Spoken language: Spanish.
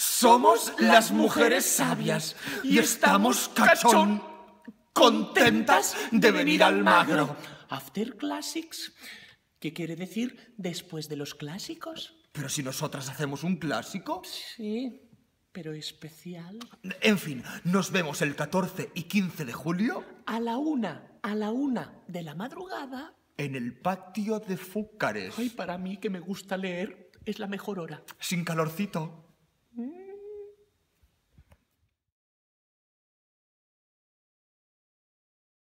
Somos las mujeres sabias y estamos cachón contentas de venir al magro. After Classics, ¿qué quiere decir después de los clásicos? Pero si nosotras hacemos un clásico. Sí, pero especial. En fin, nos vemos el 14 y 15 de julio. A la una, a la una de la madrugada. En el patio de Fúcares. Ay, para mí que me gusta leer, es la mejor hora. Sin calorcito.